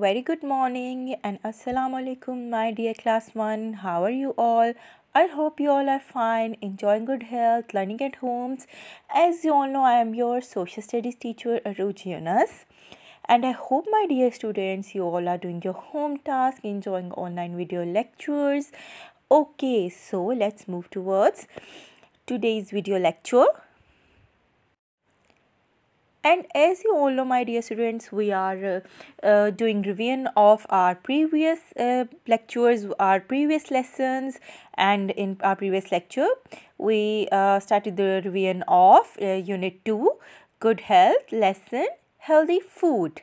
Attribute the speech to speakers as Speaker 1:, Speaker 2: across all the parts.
Speaker 1: Very good morning and assalamu alaikum my dear class 1 how are you all I hope you all are fine enjoying good health learning at homes as you all know I am your social studies teacher Aruj Jonas and I hope my dear students you all are doing your home task enjoying online video lectures okay so let's move towards today's video lecture and as you all know my dear students we are uh, uh doing revision of our previous uh, lectures our previous lessons and in our previous lecture we uh, started the revision of unit 2 good health lesson healthy food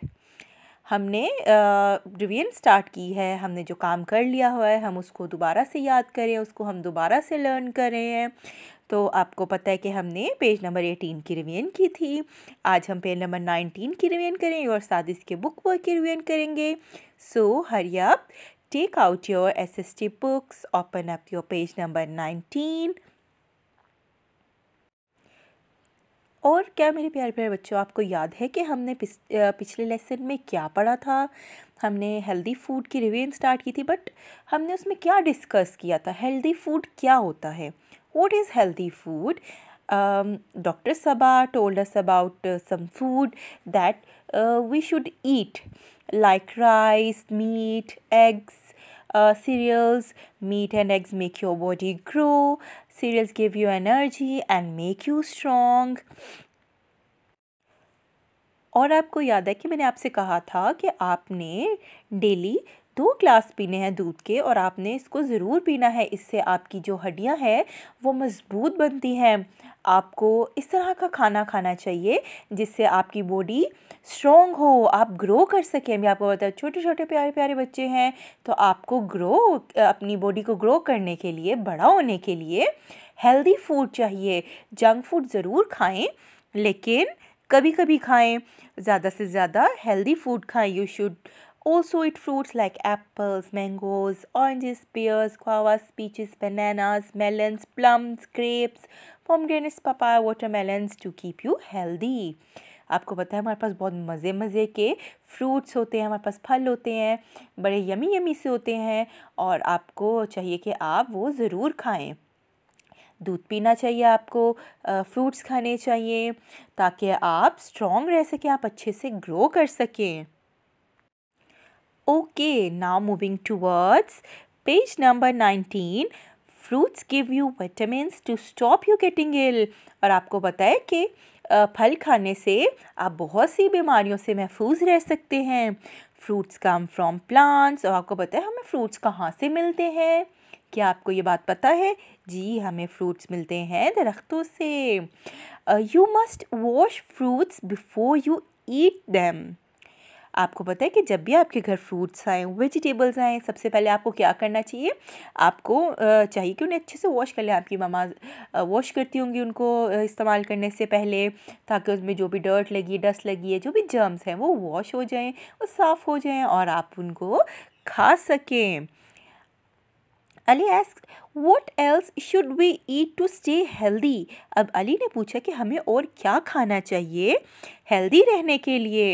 Speaker 1: हमने revision start की है हमने जो काम कर लिया हुआ है हम उसको दोबारा से याद करें उसको हम दोबारा से लर्न कर रहे हैं तो आपको पता है कि हमने पेज नंबर एटीन की रिवीजन की थी आज हम पेज नंबर नाइनटीन की रिवीजन करेंगे और साथ इसके बुक वर्क की रिवीजन करेंगे सो हरिया take out your S S T books open up your page number nineteen और क्या मेरे प्यारे प्यारे बच्चों आपको याद है कि हमने पिछले लेसन में क्या पढ़ा था हमने हेल्दी फूड की रिव्यू स्टार्ट की थी बट हमने उसमें क्या डिस्कस किया था हेल्दी फूड क्या होता है what is healthy food doctor Saba told us about some food that we should eat like rice meat eggs uh, cereals meat and eggs make your body grow cereals give you energy and make you strong और आपको याद है कि मैंने आपसे कहा था कि आपने डेली दो ग्लास पीने हैं दूध के और आपने इसको ज़रूर पीना है इससे आपकी जो हड्डियां हैं वो मज़बूत बनती हैं आपको इस तरह का खाना खाना चाहिए जिससे आपकी बॉडी स्ट्रॉन्ग हो आप ग्रो कर सकें मैं आपको बताया छोटे छोटे प्यारे प्यारे बच्चे हैं तो आपको ग्रो अपनी बॉडी को ग्रो करने के लिए बड़ा होने के लिए हेल्दी फूड चाहिए जंक फूड ज़रूर खाएं लेकिन कभी कभी खाएं ज़्यादा से ज़्यादा हेल्दी फूड खाएं you should Also eat fruits like apples, mangoes, oranges, pears, guavas, peaches, bananas, melons, plums, grapes, pomegranates, papaya, watermelons to keep you healthy. आपको पता है हमारे पास बहुत मज़े मज़े के फ्रूट्स होते हैं हमारे पास फल होते हैं बड़े यमी यमी से होते हैं और आपको चाहिए कि आप वो ज़रूर खाएं दूध पीना चाहिए आपको फ्रूट्स खाने चाहिए ताकि आप स्ट्रॉन्ग रह सकें आप अच्छे से ग्रो कर सकें Okay, now moving towards page number 19. Fruits give you vitamins to stop you getting ill और आपको पता है कि फल खाने से आप बहुत सी बीमारियों से महफूज रह सकते हैं फ्रूट्स कम फ्रॉम प्लांट्स और आपको पता है हमें फ्रूट्स कहाँ से मिलते हैं क्या आपको ये बात पता है जी हमें फ्रूट्स मिलते हैं दरख्तों से you must wash fruits before you eat them आपको पता है कि जब भी आपके घर फ्रूट्स आएँ वेजिटेबल्स आएँ सबसे पहले आपको क्या करना चाहिए आपको चाहिए कि उन्हें अच्छे से वॉश कर लें आपकी ममाज वॉश करती होंगी उनको इस्तेमाल करने से पहले ताकि उसमें जो भी डर्ट लगी डस्ट लगी है जो भी जर्म्स हैं वो वॉश हो जाएँ वो साफ़ हो जाएँ और आप उनको खा सकें Ali ask what else should we eat to stay healthy अब अली ने पूछा कि हमें और क्या खाना चाहिए हेल्दी रहने के लिए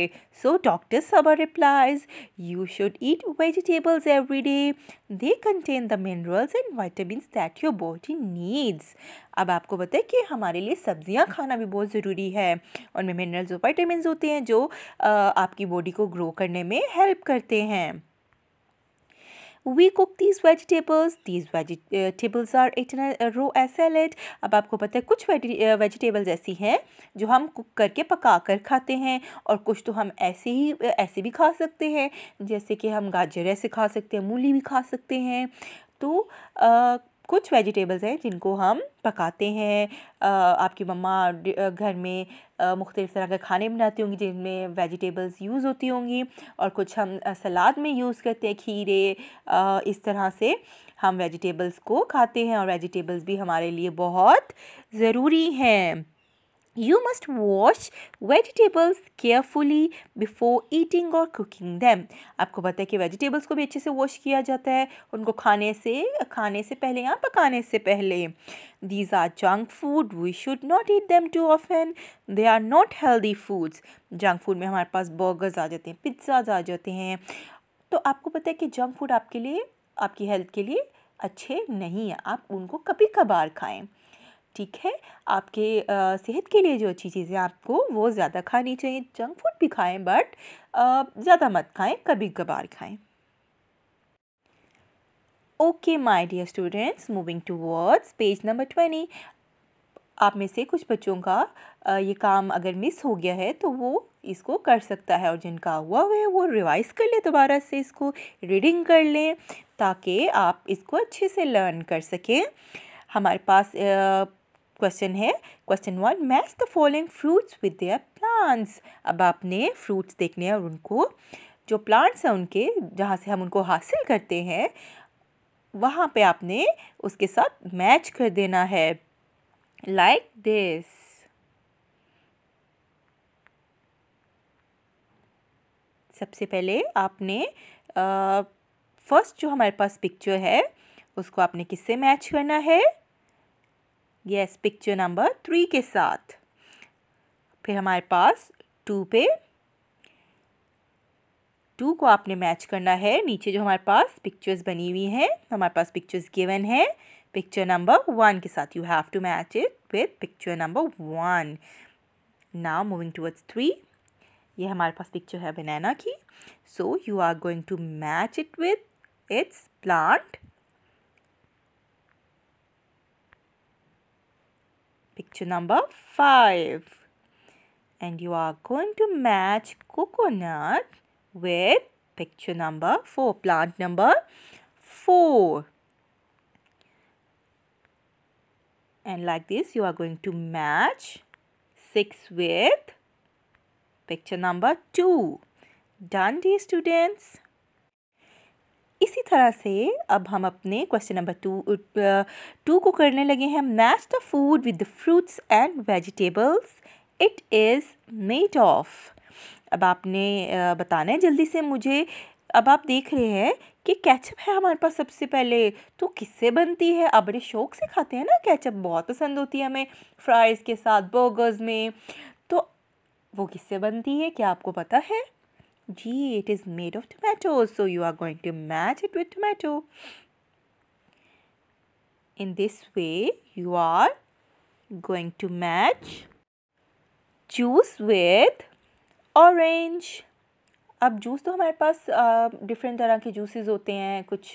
Speaker 1: so doctor Saba replies you should eat vegetables every day they contain the minerals and vitamin that your body needs अब आपको बताए कि हमारे लिए सब्जियां खाना भी बहुत ज़रूरी है उनमें मिनरल्स और वाइटामिन होते हैं जो आपकी बॉडी को ग्रो करने में हेल्प करते हैं we cook these vegetables these vegetables are eaten raw a salad अब आपको पता है कुछ वेजिटेबल्स ऐसी हैं जो हम कुक करके पका कर खाते हैं और कुछ तो हम ऐसे ही ऐसे भी खा सकते हैं जैसे कि हम गाजर ऐसे खा सकते हैं मूली भी खा सकते हैं तो आ, कुछ वेजिटेबल्स हैं जिनको हम पकाते हैं आपकी मम्मा घर में मुख्तलिफ़ तरह के खाने बनाती होंगी जिनमें वेजिटेबल्स यूज़ होती होंगी और कुछ हम सलाद में यूज़ करते हैं खीरे इस तरह से हम वेजिटेबल्स को खाते हैं और वेजिटेबल्स भी हमारे लिए बहुत ज़रूरी हैं You must wash vegetables carefully before eating or cooking them. आपको पता है कि vegetables को भी अच्छे से wash किया जाता है उनको खाने से खाने से पहले या पकाने से पहले These are junk food. We should not eat them too often. They are not healthy foods. Junk food में हमारे पास burgers आ जाते हैं pizzas आ जाते हैं तो आपको पता है कि junk food आपके लिए आपकी health के लिए अच्छे नहीं है आप उनको कभी कभार खाएं ठीक है आपके सेहत के लिए जो अच्छी चीज़ें आपको वो ज़्यादा खानी चाहिए जंक फूड भी खाएं बट ज़्यादा मत खाएं कभी कभार खाएं okay my dear students moving towards page number twenty आप में से कुछ बच्चों का ये काम अगर मिस हो गया है तो वो इसको कर सकता है और जिनका हुआ हुआ है वो रिवाइज़ कर लें दोबारा से इसको रीडिंग कर लें ताकि आप इसको अच्छे से लर्न कर सकें हमारे पास क्वेश्चन है question one match the following fruits with their plants अब आपने फ्रूट्स देखने हैं और उनको जो प्लांट्स हैं उनके जहाँ से हम उनको हासिल करते हैं वहाँ पे आपने उसके साथ मैच कर देना है लाइक दिस सबसे पहले आपने फर्स्ट जो हमारे पास पिक्चर है उसको आपने किससे मैच करना है यस पिक्चर नंबर थ्री के साथ फिर हमारे पास टू पे टू को आपने मैच करना है नीचे जो हमारे पास पिक्चर्स बनी हुई हैं हमारे पास पिक्चर्स गिवन है पिक्चर नंबर वन के साथ you have to match it with picture number one now moving towards three ये हमारे पास पिक्चर है बनाना की so you are going to match it with its plant Picture number 5. And you are going to match coconut with picture number 4, plant number 4. And like this, you are going to match 6 with picture number 2. Done dear students. इसी तरह से अब हम अपने question number two to को करने लगे हैं match the food with the fruits and vegetables it is made of अब आपने बताना है जल्दी से मुझे अब आप देख रहे हैं कि कैचअप है हमारे पास सबसे पहले तो किससे बनती है आप बड़े शौक से खाते हैं ना कैचअप बहुत पसंद होती है हमें फ्राइज़ के साथ बर्गर्स में तो वो किससे बनती है क्या आपको पता है Gee, it is made of tomatoes, so you are going to match it with tomato. In this way, you are going to match juice with orange. अब जूस तो हमारे पास डिफरेंट तरह के जूसेस होते हैं कुछ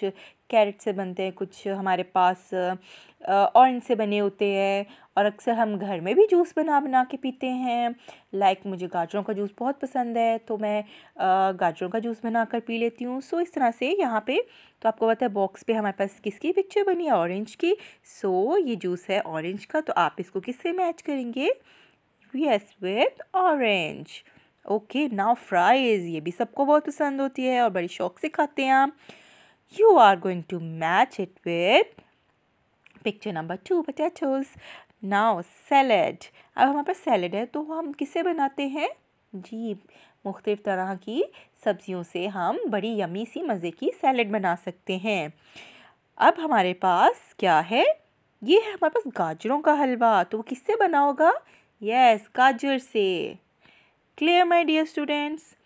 Speaker 1: कैरेट से बनते हैं कुछ हमारे पास ऑरेंज से बने होते हैं और अक्सर हम घर में भी जूस बना बना के पीते हैं लाइक like, मुझे गाजरों का जूस बहुत पसंद है तो मैं गाजरों का जूस बना कर पी लेती हूँ सो इस तरह से यहाँ पे तो आपको पता है बॉक्स पे हमारे पास किसकी पिक्चर बनी है ऑरेंज की सो ये जूस है ऑरेंज का तो आप इसको किससे मैच करेंगे yes with orange okay now fries ये भी सबको बहुत पसंद होती है और बड़े शौक से खाते हैं you are going to match it with picture number two potatoes now salad अब हमारे पास सैलड है तो हम किसे बनाते हैं जी मुख्तलिफ तरह की सब्जियों से हम बड़ी यमी सी मज़े की सैलड बना सकते हैं अब हमारे पास क्या है ये है हमारे पास गाजरों का हलवा तो वो किससे बना होगा यस गाजर से clear my dear students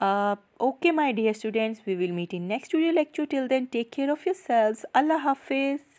Speaker 1: uh, okay my dear students we will meet in next video lecture till then take care of yourselves allah hafiz